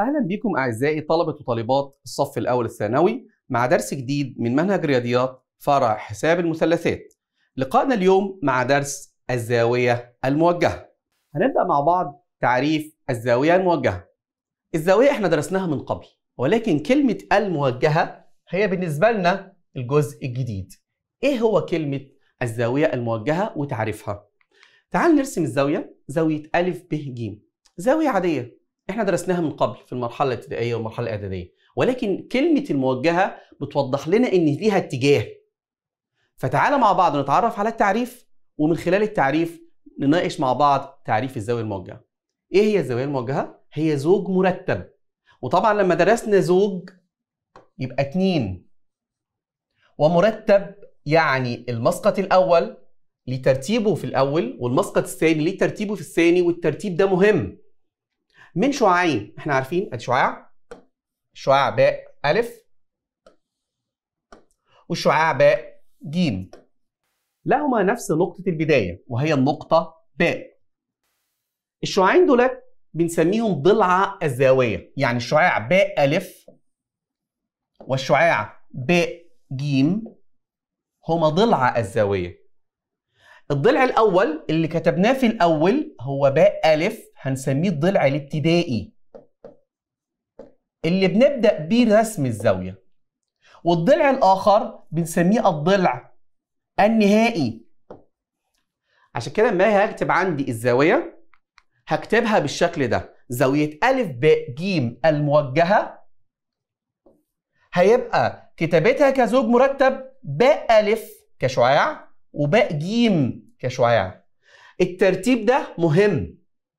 أهلا بكم أعزائي طلبة وطالبات الصف الأول الثانوي مع درس جديد من منهج رياضيات فرع حساب المثلثات لقائنا اليوم مع درس الزاوية الموجهة هنبدأ مع بعض تعريف الزاوية الموجهة الزاوية احنا درسناها من قبل ولكن كلمة الموجهة هي بالنسبة لنا الجزء الجديد ايه هو كلمة الزاوية الموجهة وتعريفها تعال نرسم الزاوية زاوية أ ب ج زاوية عادية احنا درسناها من قبل في المرحله الابتدائيه والمرحله الاعداديه ولكن كلمه الموجهه بتوضح لنا ان ليها اتجاه فتعالى مع بعض نتعرف على التعريف ومن خلال التعريف نناقش مع بعض تعريف الزاويه الموجهه ايه هي الزاويه الموجهه هي زوج مرتب وطبعا لما درسنا زوج يبقى اتنين ومرتب يعني المسقط الاول ليه ترتيبه في الاول والمسقط الثاني ليه ترتيبه في الثاني والترتيب ده مهم من شعاعين احنا عارفين ادي شعاع الشعاع باء الف والشعاع باء جيم لهما نفس نقطة البداية وهي النقطة باء الشعاعين دول بنسميهم ضلع الزاوية يعني الشعاع باء ألف والشعاع باء جيم هما ضلع الزاوية الضلع الأول اللي كتبناه في الأول هو باء ألف هنسميه الضلع الابتدائي اللي بنبدأ بيه رسم الزاوية والضلع الآخر بنسميه الضلع النهائي عشان كده ما هكتب عندي الزاوية هكتبها بالشكل ده زاوية أ ب ج الموجهة هيبقى كتابتها كزوج مرتب ب أ كشعاع وباء ج كشعاع الترتيب ده مهم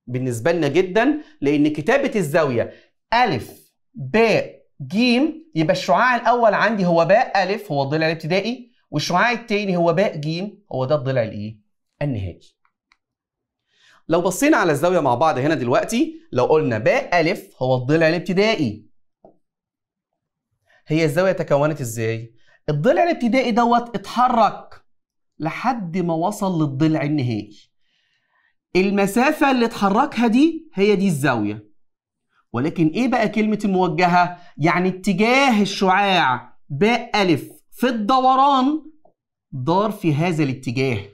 بالنسبة لنا جدا لأن كتابة الزاوية أ ب ج يبقى الشعاع الأول عندي هو باء أ هو الضلع الابتدائي والشعاع التاني هو باء ج هو ده الضلع الإيه؟ النهائي. لو بصينا على الزاوية مع بعض هنا دلوقتي لو قلنا باء أ هو الضلع الابتدائي هي الزاوية تكونت ازاي؟ الضلع الابتدائي دوت اتحرك لحد ما وصل للضلع النهائي المسافة اللي اتحركها دي هي دي الزاوية ولكن ايه بقى كلمة الموجهة؟ يعني اتجاه الشعاع باء ألف في الدوران دار في هذا الاتجاه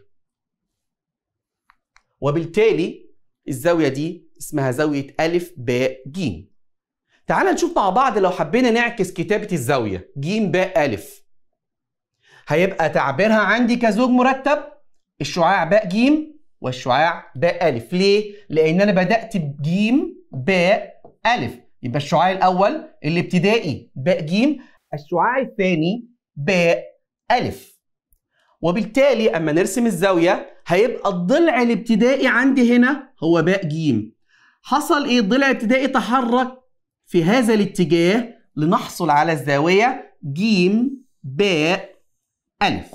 وبالتالي الزاوية دي اسمها زاوية ألف باء جيم تعال نشوف مع بعض لو حبينا نعكس كتابة الزاوية ج باء ألف هيبقى تعبيرها عندي كزوج مرتب الشعاع باء جيم والشعاع باء ألف ليه؟ لأن أنا بدأت بجيم باء ألف يبقى الشعاع الأول الابتدائي باء جيم الشعاع الثاني باء ألف وبالتالي أما نرسم الزاوية هيبقى الضلع الابتدائي عندي هنا هو باء جيم حصل إيه؟ الضلع الابتدائي تحرك في هذا الاتجاه لنحصل على الزاوية جيم باء ألف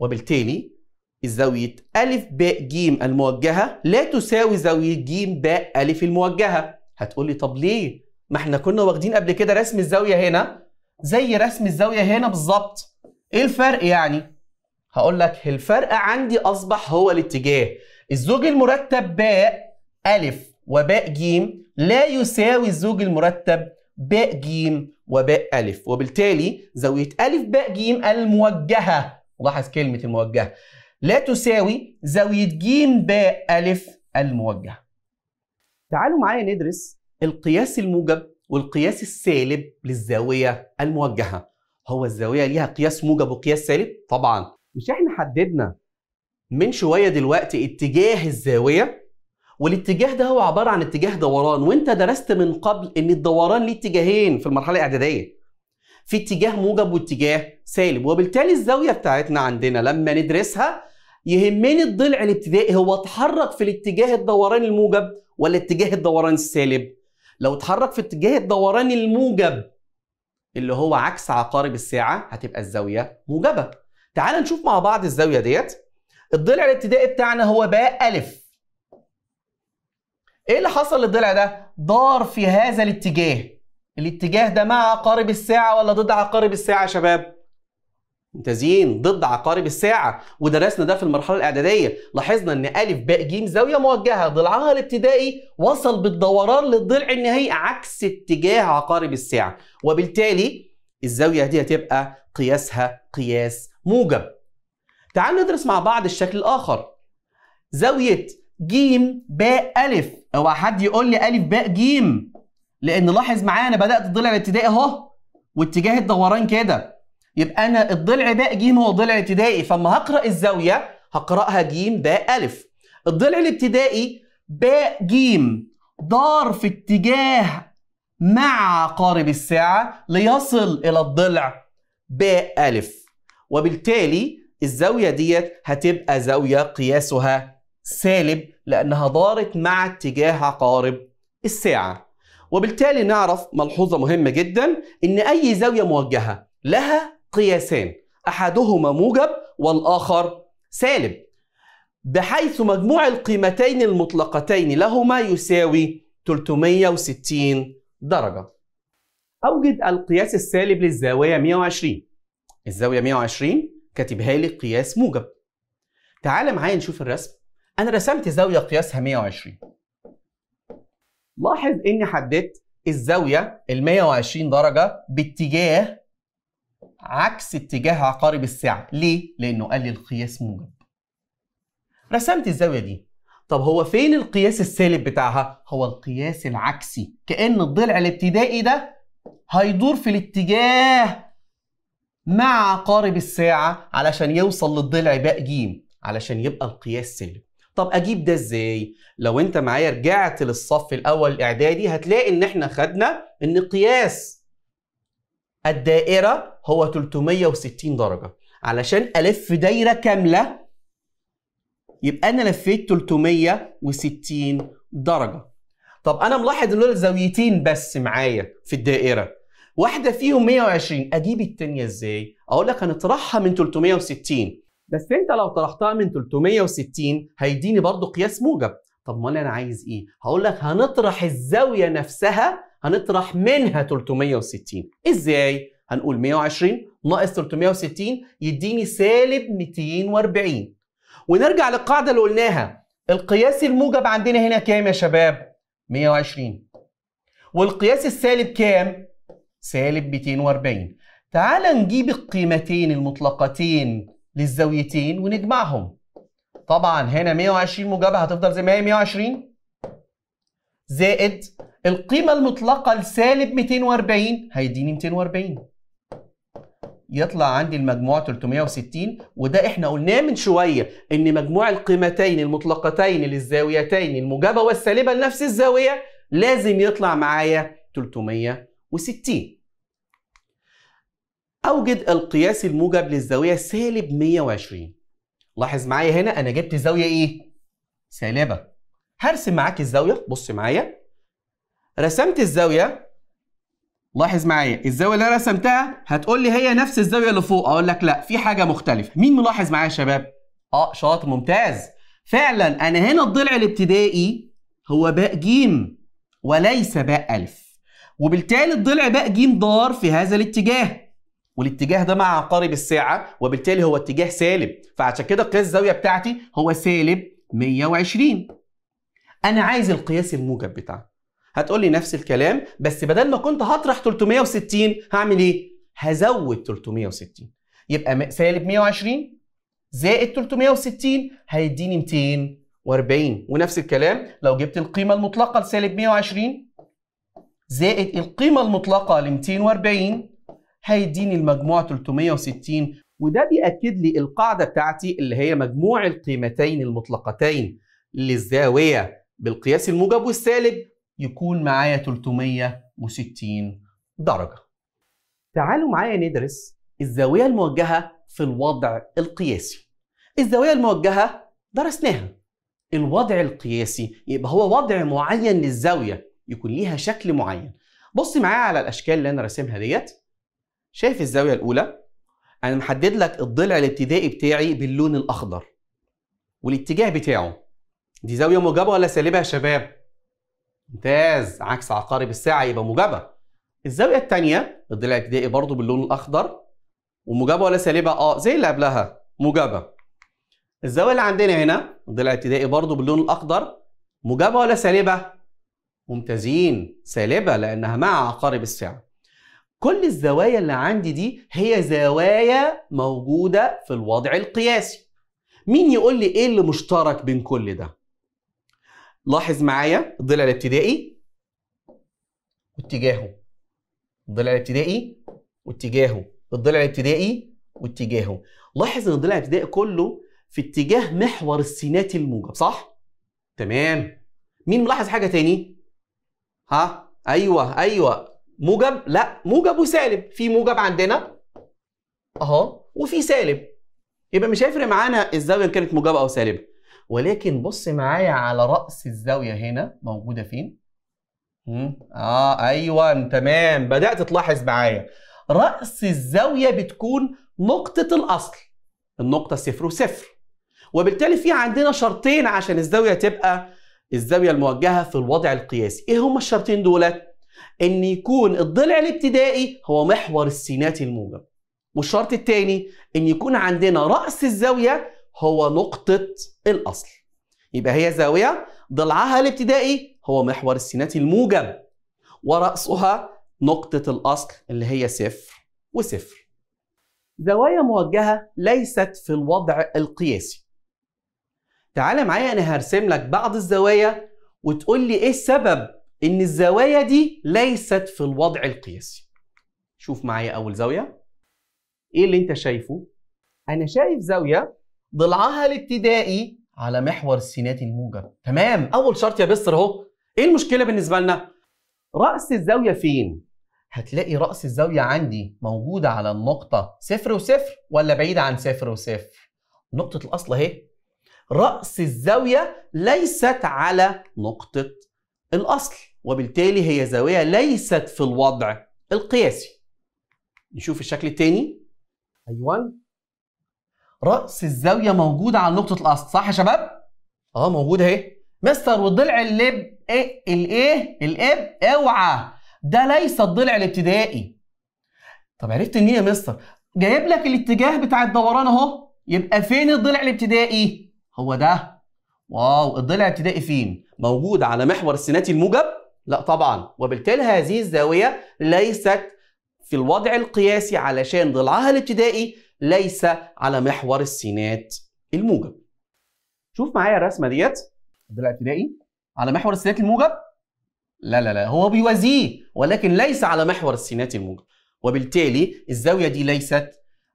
وبالتالي الزاوية ألف باء جيم الموجهة لا تساوي زاوية جيم باء ألف الموجهة هتقول لي طب ليه؟ ما احنا كنا واخدين قبل كده رسم الزاوية هنا زي رسم الزاوية هنا بالظبط ايه الفرق يعني؟ هقول لك الفرق عندي أصبح هو الاتجاه الزوج المرتب باء ألف وباء جيم لا يساوي الزوج المرتب باء جيم وباء ألف وبالتالي زاوية ألف باء جيم الموجهة لاحظ كلمة الموجهة لا تساوي زاوية ج ب ألف الموجهة تعالوا معايا ندرس القياس الموجب والقياس السالب للزاوية الموجهة هو الزاوية ليها قياس موجب وقياس سالب؟ طبعا مش احنا حددنا من شوية دلوقتي اتجاه الزاوية والاتجاه ده هو عبارة عن اتجاه دوران وانت درست من قبل ان الدوران ليه اتجاهين في المرحلة الاعدادية في اتجاه موجب واتجاه سالب وبالتالي الزاوية بتاعتنا عندنا لما ندرسها يهمني الضلع الابتدائي هو اتحرك في الاتجاه الدوران الموجب ولا اتجاه الدوران السالب لو اتحرك في اتجاه الدوران الموجب اللي هو عكس عقارب الساعة هتبقى الزاوية موجبة تعال نشوف مع بعض الزاوية ديت الضلع الابتدائي بتاعنا هو باء ألف ايه اللي حصل للضلع ده؟ دار في هذا الاتجاه الاتجاه ده مع عقارب الساعة ولا ضد عقارب الساعة يا شباب؟ ممتازين ضد عقارب الساعة ودرسنا ده في المرحلة الإعدادية لاحظنا إن أ ب ج زاوية موجهة ضلعها الابتدائي وصل بالدوران للضلع النهائي عكس اتجاه عقارب الساعة وبالتالي الزاوية دي هتبقى قياسها قياس موجب تعالوا ندرس مع بعض الشكل الآخر زاوية ج باء أ اوعى حد يقول لي أ باء ج لأن لاحظ معايا أنا بدأت الضلع الابتدائي أهو واتجاه الدوران كده يبقى انا الضلع باء جيم هو ضلع ابتدائي فاما هقرا الزاويه هقراها جيم باء الف الضلع الابتدائي باء جيم دار في اتجاه مع عقارب الساعه ليصل الى الضلع باء الف وبالتالي الزاويه ديت هتبقى زاويه قياسها سالب لانها دارت مع اتجاه عقارب الساعه وبالتالي نعرف ملحوظه مهمه جدا ان اي زاويه موجهه لها قياسان احدهما موجب والاخر سالب بحيث مجموع القيمتين المطلقتين لهما يساوي 360 درجة أوجد القياس السالب للزاوية 120 الزاوية 120 كاتبها لي قياس موجب تعال معايا نشوف الرسم أنا رسمت زاوية قياسها 120 لاحظ إني حددت الزاوية ال 120 درجة باتجاه عكس اتجاه عقارب الساعة ليه؟ لأنه قال لي القياس موجب رسمت الزاوية دي طب هو فين القياس السالب بتاعها؟ هو القياس العكسي كأن الضلع الابتدائي ده هيدور في الاتجاه مع عقارب الساعة علشان يوصل للضلع باء جيم علشان يبقى القياس سالب طب اجيب ده ازاي لو انت معايا رجعت للصف الاول الاعدادي هتلاقي ان احنا خدنا ان قياس الدائرة هو 360 درجة علشان ألف دايرة كاملة يبقى أنا لفيت 360 درجة طب أنا ملاحظ إن دول زاويتين بس معايا في الدائرة واحدة فيهم 120 أجيب التانية إزاي؟ أقول لك هنطرحها من 360 بس أنت لو طرحتها من 360 هيديني برضو قياس موجب طب ما أنا عايز إيه؟ هقول لك هنطرح الزاوية نفسها هنطرح منها 360 ازاي هنقول 120 ناقص 360 يديني سالب 240 ونرجع للقاعده اللي قلناها القياس الموجب عندنا هنا كام يا شباب 120 والقياس السالب كام سالب 240 تعال نجيب القيمتين المطلقتين للزاويتين ونجمعهم طبعا هنا 120 موجبه هتفضل زي ما هي 120 زائد القيمة المطلقة لسالب 240 هيديني 240 يطلع عندي المجموع 360 وده احنا قلناه من شوية ان مجموع القيمتين المطلقتين للزاويتين الموجبة والسالبة لنفس الزاوية لازم يطلع معايا 360 أوجد القياس الموجب للزاوية سالب 120 لاحظ معايا هنا أنا جبت زاوية إيه؟ سالبة هرسم معاك الزاوية بص معايا رسمت الزاويه لاحظ معايا الزاويه اللي انا رسمتها هتقول لي هي نفس الزاويه اللي فوق اقول لك لا في حاجه مختلفه مين ملاحظ معايا يا شباب اه شاطر ممتاز فعلا انا هنا الضلع الابتدائي هو باء جيم وليس باء الف وبالتالي الضلع باء جيم دار في هذا الاتجاه والاتجاه ده مع عقارب الساعه وبالتالي هو اتجاه سالب فعشان كده قياس الزاويه بتاعتي هو سالب 120 انا عايز القياس الموجب بتاعه هتقول لي نفس الكلام بس بدل ما كنت هطرح 360 هعمل ايه؟ هزود 360 يبقى سالب 120 زائد 360 هيديني 240 ونفس الكلام لو جبت القيمة المطلقة لسالب 120 زائد القيمة المطلقة ل 240 هيديني المجموع 360 وده بيأكد لي القاعدة بتاعتي اللي هي مجموع القيمتين المطلقتين للزاوية بالقياس الموجب والسالب يكون معايا 360 درجة تعالوا معايا ندرس الزاوية الموجهة في الوضع القياسي الزاوية الموجهة درسناها الوضع القياسي يبقى هو وضع معين للزاوية يكون ليها شكل معين بص معايا على الأشكال اللي أنا راسمها ديت شايف الزاوية الأولى أنا محدد لك الضلع الابتدائي بتاعي باللون الأخضر والاتجاه بتاعه دي زاوية موجبة ولا سالبة يا شباب؟ ممتاز عكس عقارب الساعة يبقى موجبة الزاوية الثانية الضلع الابتدائي برضو باللون الأخضر وموجبة ولا سالبة؟ اه زي اللي قبلها موجبة الزاوية اللي عندنا هنا الضلع الابتدائي برضو باللون الأخضر موجبة ولا سالبة؟ ممتازين سالبة لأنها مع عقارب الساعة كل الزوايا اللي عندي دي هي زوايا موجودة في الوضع القياسي مين يقول لي ايه اللي مشترك بين كل ده؟ لاحظ معايا الضلع الابتدائي واتجاهه الضلع الابتدائي واتجاهه الضلع الابتدائي واتجاهه لاحظ ان الضلع الابتدائي كله في اتجاه محور السينات الموجب صح تمام مين ملاحظ حاجه تاني ها ايوه ايوه موجب لا موجب وسالب في موجب عندنا اهو وفي سالب يبقى مش هيفرق معانا الزاويه كانت موجبه او سالبه ولكن بص معايا على راس الزاويه هنا موجوده فين اه ايوه تمام بدات تلاحظ معايا راس الزاويه بتكون نقطه الاصل النقطه صفر وصفر وبالتالي في عندنا شرطين عشان الزاويه تبقى الزاويه الموجهه في الوضع القياسي ايه هما الشرطين دولت ان يكون الضلع الابتدائي هو محور السينات الموجب والشرط الثاني ان يكون عندنا راس الزاويه هو نقطة الأصل يبقى هي زاوية ضلعها الابتدائي هو محور السينات الموجب ورأسها نقطة الأصل اللي هي صفر وصفر زوايا موجهة ليست في الوضع القياسي تعال معايا أنا هرسم لك بعض الزوايا وتقول لي إيه السبب إن الزوايا دي ليست في الوضع القياسي شوف معايا أول زاوية إيه اللي أنت شايفه؟ أنا شايف زاوية ضلعها الابتدائي على محور السينات الموجب تمام اول شرط يا بستر اهو ايه المشكله بالنسبه لنا راس الزاويه فين هتلاقي راس الزاويه عندي موجوده على النقطه صفر وصفر ولا بعيده عن صفر وصفر نقطه الاصل اهي راس الزاويه ليست على نقطه الاصل وبالتالي هي زاويه ليست في الوضع القياسي نشوف الشكل الثاني ايوه راس الزاويه موجود على نقطه الاصل صح يا شباب اه موجود اهي مستر والضلع اللب ايه الايه الاب اوعى ده ليس الضلع الابتدائي طب عرفت ان ايه يا مستر جايب لك الاتجاه بتاع الدوران اهو يبقى فين الضلع الابتدائي هو ده واو الضلع الابتدائي فين موجود على محور السيناتي الموجب لا طبعا وبالتالي هذه الزاويه ليست في الوضع القياسي علشان ضلعها الابتدائي ليس على محور السينات الموجب شوف معايا الرسمه ديت الضلع الابتدائي على محور السينات الموجب لا لا لا هو بيوازيه ولكن ليس على محور السينات الموجب وبالتالي الزاويه دي ليست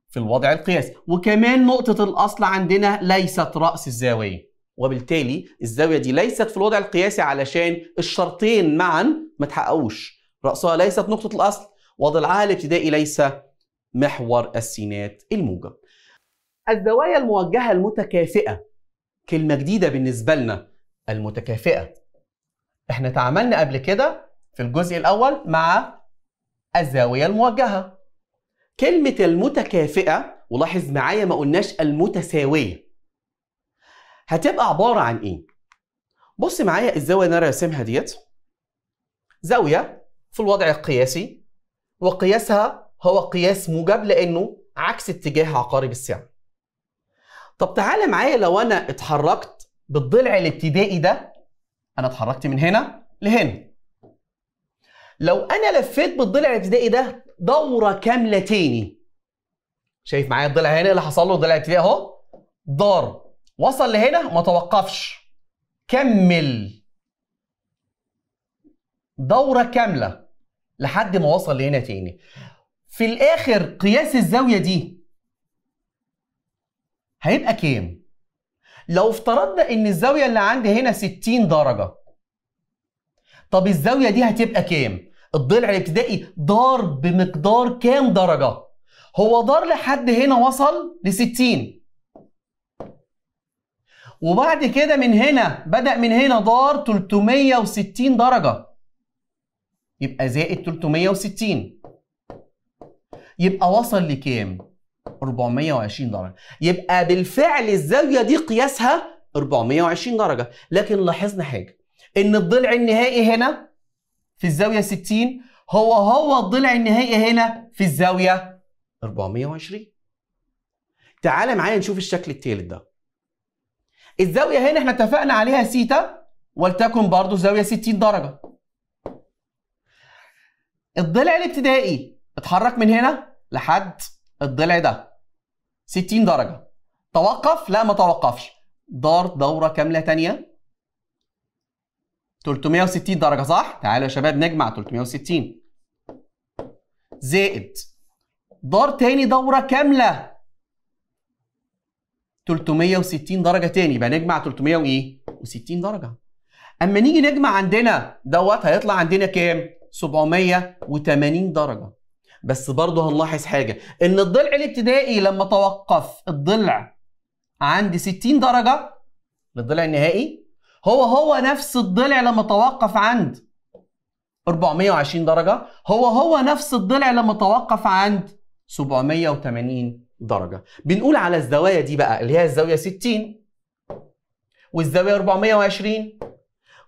في الوضع القياسي وكمان نقطه الاصل عندنا ليست راس الزاويه وبالتالي الزاويه دي ليست في الوضع القياسي علشان الشرطين معا ما تحققوش راسها ليست نقطه الاصل وضلعها الابتدائي ليس محور السينات الموجب الزوايا الموجهة المتكافئة كلمة جديدة بالنسبة لنا المتكافئة احنا تعاملنا قبل كده في الجزء الأول مع الزاوية الموجهة كلمة المتكافئة ولاحظ معايا ما قلناش المتساوية هتبقى عبارة عن ايه؟ بص معايا الزاوية اللي انا راسمها ديت زاوية في الوضع القياسي وقياسها هو قياس موجب لانه عكس اتجاه عقارب السعر طب تعالى معايا لو انا اتحركت بالضلع الابتدائي ده انا اتحركت من هنا لهنا لو انا لفيت بالضلع الابتدائي ده دوره كامله تاني شايف معايا الضلع هنا اللي حصل له الضلع الابتدائي اهو دار وصل لهنا ما توقفش كمل دوره كامله لحد ما وصل لهنا تاني في الاخر قياس الزاويه دي هيبقى كام لو افترضنا ان الزاويه اللي عندي هنا 60 درجه طب الزاويه دي هتبقى كام الضلع الابتدائي دار بمقدار كام درجه هو دار لحد هنا وصل ل 60 وبعد كده من هنا بدأ من هنا دار 360 درجة يبقى زائد 360 يبقى وصل لكام 420 درجه يبقى بالفعل الزاويه دي قياسها 420 درجه لكن لاحظنا حاجه ان الضلع النهائي هنا في الزاويه 60 هو هو الضلع النهائي هنا في الزاويه 420 تعال معايا نشوف الشكل التالت ده الزاويه هنا احنا اتفقنا عليها سيتا ولتكن برضو زاويه 60 درجه الضلع الابتدائي اتحرك من هنا لحد الضلع ده 60 درجه توقف لا ما توقفش دار دوره كامله ثانيه 360 درجه صح تعالوا يا شباب نجمع 360 زائد دار تاني دوره كامله 360 درجه تاني يبقى نجمع 360 درجه اما نيجي نجمع عندنا دوت هيطلع عندنا كام 780 درجه بس برضه هنلاحظ حاجه ان الضلع الابتدائي لما توقف الضلع عند 60 درجه للضلع النهائي هو هو نفس الضلع لما توقف عند 420 درجه هو هو نفس الضلع لما توقف عند 780 درجه بنقول على الزوايا دي بقى اللي هي الزاويه 60 والزاويه 420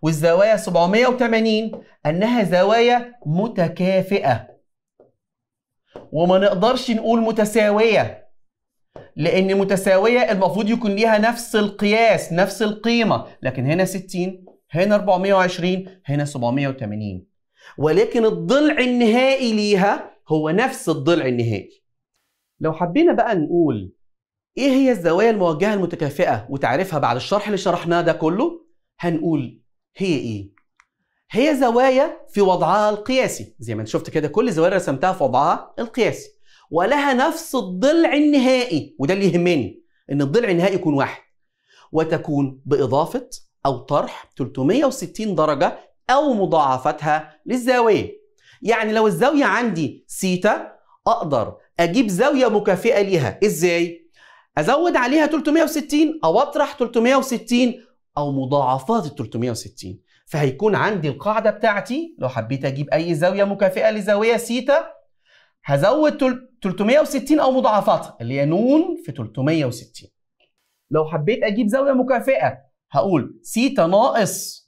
والزوايا 780 انها زوايا متكافئه وما نقدرش نقول متساويه لان متساويه المفروض يكون ليها نفس القياس نفس القيمه لكن هنا 60 هنا 420 هنا 780 ولكن الضلع النهائي ليها هو نفس الضلع النهائي لو حبينا بقى نقول ايه هي الزوايا الموجهه المتكافئه وتعريفها بعد الشرح اللي شرحناه ده كله هنقول هي ايه هي زوايا في وضعها القياسي زي ما انت شفت كده كل الزوايا رسمتها في وضعها القياسي ولها نفس الضلع النهائي وده اللي يهمني ان الضلع النهائي يكون واحد وتكون بإضافة أو طرح 360 درجة أو مضاعفتها للزاوية يعني لو الزاوية عندي سيتا أقدر أجيب زاوية مكافئة ليها إزاي؟ أزود عليها 360 أو أطرح 360 أو مضاعفات ال 360 فهيكون عندي القاعدة بتاعتي لو حبيت أجيب أي زاوية مكافئة لزاوية سيتا هزود 360 أو مضاعفاتها اللي هي نون في 360 لو حبيت أجيب زاوية مكافئة هقول سيتا ناقص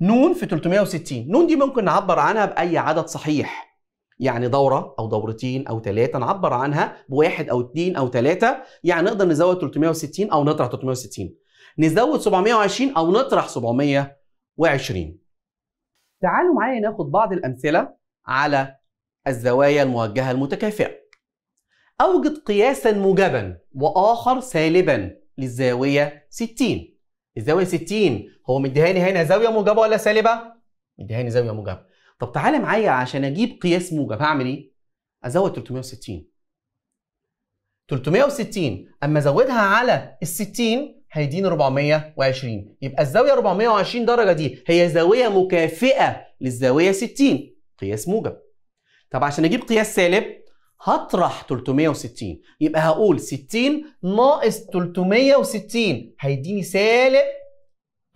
نون في 360 نون دي ممكن نعبر عنها بأي عدد صحيح يعني دورة أو دورتين أو ثلاثة نعبر عنها بواحد أو اثنين أو ثلاثة يعني نقدر نزود 360 أو نطرح 360 نزود 720 أو نطرح 700 وعشرين تعالوا معايا ناخد بعض الأمثلة على الزوايا الموجهة المتكافئة أوجد قياسا موجبا وآخر سالبا للزاوية 60 الزاوية 60 هو مديهاني هنا زاوية موجبة ولا سالبة؟ مديهاني زاوية موجبة طب تعالى معايا عشان أجيب قياس موجب هعمل إيه؟ أزود 360 360 أما أزودها على ال 60 هيدين 420 يبقى الزاوية 420 درجة دي هي زاوية مكافئة للزاوية 60 قياس موجب طب عشان اجيب قياس سالب هطرح 360 يبقى هقول 60 ناقص 360 هيديني سالب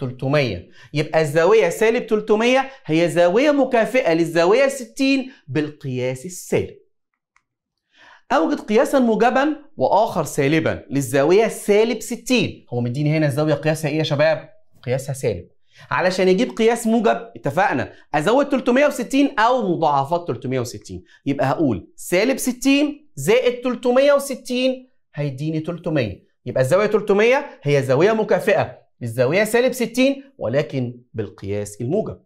300 يبقى الزاوية سالب 300 هي زاوية مكافئة للزاوية 60 بالقياس السالب أوجد قياسا موجبا وآخر سالبا للزاوية سالب 60 هو مديني هنا الزاوية قياسها إيه يا شباب؟ قياسها سالب علشان يجيب قياس موجب اتفقنا ازود 360 او مضاعفات 360 يبقى هقول سالب 60 زائد 360 هيديني 300 يبقى الزاويه 300 هي زاويه مكافئه للزاويه سالب 60 ولكن بالقياس الموجب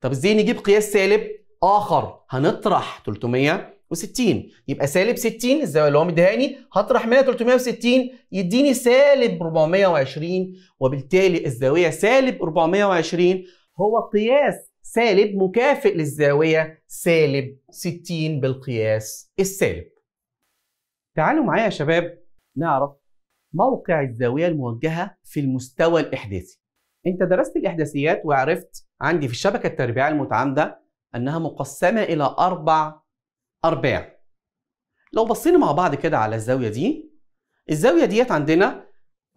طب ازاي نجيب قياس سالب اخر هنطرح 300 360 يبقى سالب 60 الزاويه اللي هو مديهاني هطرح منها 360 يديني سالب 420 وبالتالي الزاويه سالب 420 هو قياس سالب مكافئ للزاويه سالب 60 بالقياس السالب. تعالوا معايا يا شباب نعرف موقع الزاويه الموجهه في المستوى الاحداثي. انت درست الاحداثيات وعرفت عندي في الشبكه التربيعيه المتعامده انها مقسمه الى اربع أربعة. لو بصينا مع بعض كده على الزاوية دي الزاوية ديت عندنا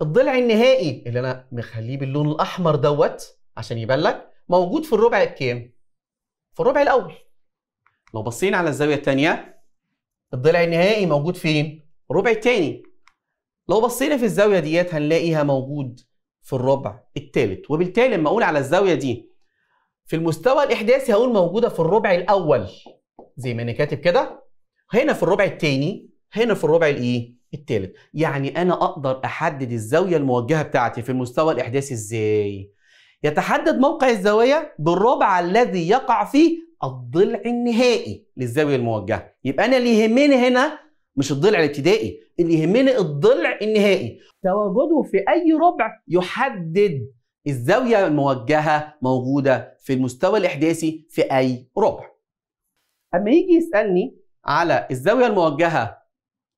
الضلع النهائي اللي أنا مخليه باللون الأحمر دوت عشان يبان لك موجود في الربع الكام؟ في الربع الأول لو بصينا على الزاوية الثانية الضلع النهائي موجود فين؟ الربع الثاني لو بصينا في الزاوية ديت هنلاقيها موجود في الربع الثالث وبالتالي لما أقول على الزاوية دي في المستوى الإحداثي هقول موجودة في الربع الأول زي ما انا كاتب كده هنا في الربع الثاني هنا في الربع الايه الثالث يعني انا اقدر احدد الزاويه الموجهه بتاعتي في المستوى الاحداثي ازاي يتحدد موقع الزاويه بالربع الذي يقع فيه الضلع النهائي للزاويه الموجهه يبقى انا اللي يهمني هنا مش الضلع الابتدائي اللي يهمني الضلع النهائي تواجده في اي ربع يحدد الزاويه الموجهه موجوده في المستوى الاحداثي في اي ربع اما يجي يسالني على الزاويه الموجهه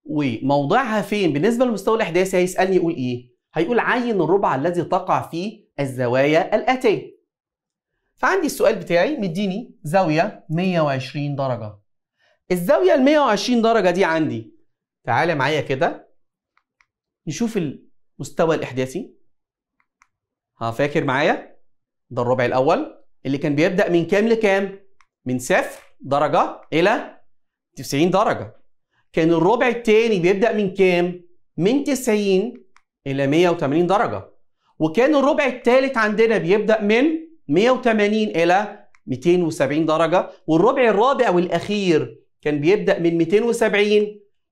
وموضعها فين بالنسبه للمستوى الاحداثي هيسالني يقول ايه هيقول عين الربع الذي تقع فيه الزوايا الاتيه فعندي السؤال بتاعي مديني زاويه 120 درجه الزاويه ال 120 درجه دي عندي تعالى معايا كده نشوف المستوى الاحداثي ها فاكر معايا ده الربع الاول اللي كان بيبدا من كام لكام من صفر درجة إلى 90 درجة كان الربع الثاني بيبدأ من كام؟ من 90 إلى 180 درجة وكان الربع الثالث عندنا بيبدأ من 180 إلى 270 درجة والربع الرابع والأخير كان بيبدأ من 270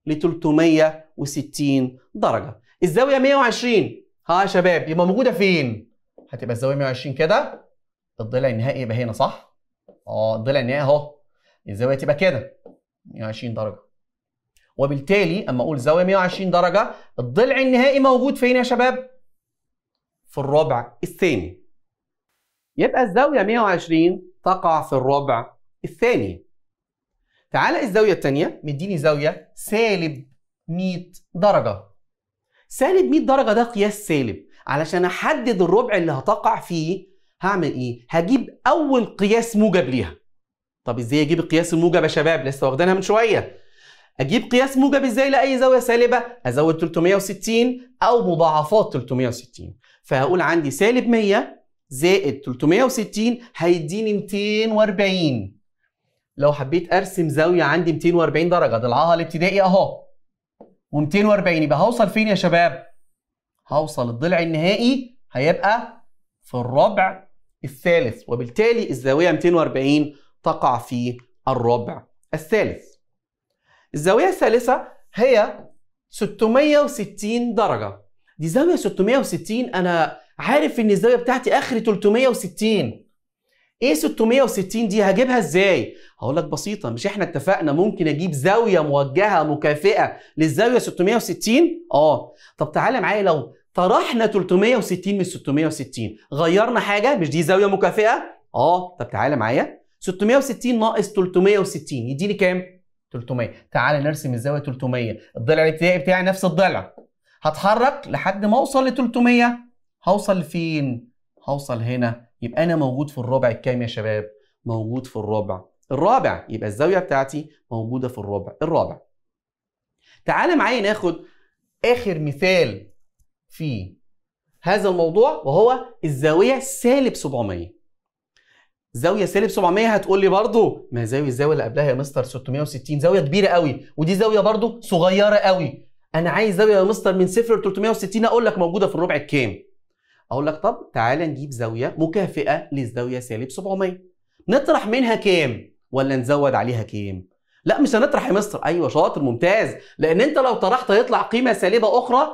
ل 360 درجة الزاوية 120 ها يا شباب يبقى موجودة فين؟ هتبقى الزاوية 120 كده الضلع النهائي يبقى هنا صح؟ اه الضلع النهائي اهو الزاويه تبقى كده 120 درجه وبالتالي اما اقول زاويه 120 درجه الضلع النهائي موجود فين يا شباب في الربع الثاني يبقى الزاويه 120 تقع في الربع الثاني تعالى الزاويه الثانيه مديني زاويه سالب 100 درجه سالب 100 درجه ده قياس سالب علشان احدد الربع اللي هتقع فيه هعمل ايه هجيب اول قياس موجب ليها طب ازاي اجيب القياس الموجب يا شباب لسه واخدينها من شويه اجيب قياس موجب ازاي لاي زاويه سالبه ازود 360 او مضاعفات 360 فهقول عندي سالب 100 زائد 360 هيديني 240 لو حبيت ارسم زاويه عندي 240 درجه ضلعها الابتدائي اهو و240 يبقى هوصل فين يا شباب هوصل الضلع النهائي هيبقى في الربع الثالث وبالتالي الزاويه 240 تقع في الربع الثالث الزاوية الثالثة هي 660 درجة دي زاوية 660 أنا عارف إن الزاوية بتاعتي آخر 360 ايه 660 دي هجيبها ازاي؟ هقول لك بسيطه مش احنا اتفقنا ممكن اجيب زاويه موجهه مكافئه للزاويه 660؟ اه طب تعالى معايا لو طرحنا 360 من 660 غيرنا حاجه مش دي زاويه مكافئه؟ اه طب تعالى معايا 660 ناقص 360 يديني كام؟ 300 تعالى نرسم الزاويه 300 الضلع الابتدائي بتاعي نفس الضلع هتحرك لحد ما اوصل ل 300 هوصل لفين؟ هوصل هنا يبقى انا موجود في الربع الكام يا شباب؟ موجود في الربع الرابع يبقى الزاويه بتاعتي موجوده في الربع الرابع تعالى معايا ناخد اخر مثال في هذا الموضوع وهو الزاويه سالب 700 زاويه سالب 700 هتقول لي برضو ما زاويه الزاويه اللي قبلها يا مستر 660 زاويه كبيره قوي ودي زاويه برضو صغيره قوي انا عايز زاويه يا مستر من صفر ل 360 اقول لك موجوده في الربع الكام اقول لك طب تعالى نجيب زاويه مكافئه للزاويه سالب 700 نطرح منها كام ولا نزود عليها كام لا مش هنطرح يا مستر ايوه شاطر ممتاز لان انت لو طرحت هيطلع قيمه سالبه اخرى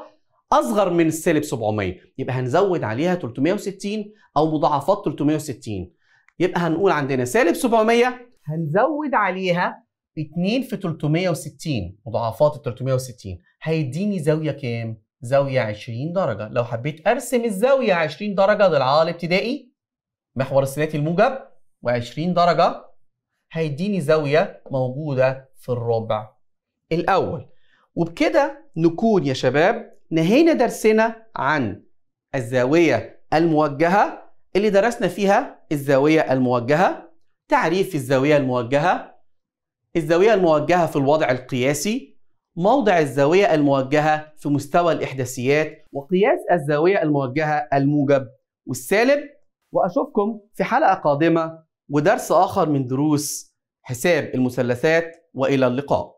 اصغر من السالب 700 يبقى هنزود عليها 360 او مضاعفات 360 يبقى هنقول عندنا سالب 700 هنزود عليها 2 في 360 مضاعفات ال 360 هيديني زاويه كام؟ زاويه 20 درجه، لو حبيت ارسم الزاويه 20 درجه ضلعها الابتدائي محور الثلاثي الموجب و20 درجه هيديني زاويه موجوده في الربع الاول وبكده نكون يا شباب نهينا درسنا عن الزاويه الموجهه اللي درسنا فيها الزاوية الموجهة تعريف الزاوية الموجهة الزاوية الموجهة في الوضع القياسي موضع الزاوية الموجهة في مستوى الإحداثيات وقياس الزاوية الموجهة الموجب والسالب وأشوفكم في حلقة قادمة ودرس آخر من دروس حساب المثلثات وإلى اللقاء